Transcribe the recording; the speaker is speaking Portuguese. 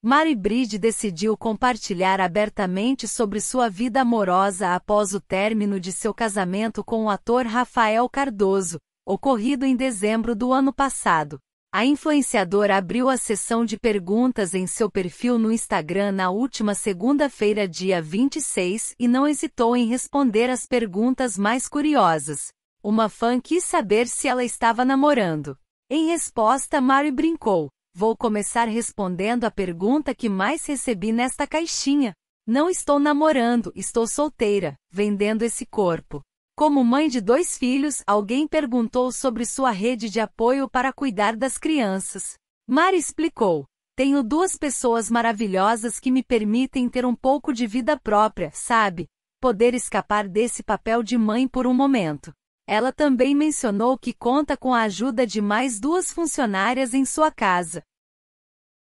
Mary Brid decidiu compartilhar abertamente sobre sua vida amorosa após o término de seu casamento com o ator Rafael Cardoso, ocorrido em dezembro do ano passado. A influenciadora abriu a sessão de perguntas em seu perfil no Instagram na última segunda-feira, dia 26, e não hesitou em responder as perguntas mais curiosas. Uma fã quis saber se ela estava namorando. Em resposta, Mari brincou. Vou começar respondendo a pergunta que mais recebi nesta caixinha. Não estou namorando, estou solteira, vendendo esse corpo. Como mãe de dois filhos, alguém perguntou sobre sua rede de apoio para cuidar das crianças. Mari explicou: Tenho duas pessoas maravilhosas que me permitem ter um pouco de vida própria, sabe? Poder escapar desse papel de mãe por um momento. Ela também mencionou que conta com a ajuda de mais duas funcionárias em sua casa.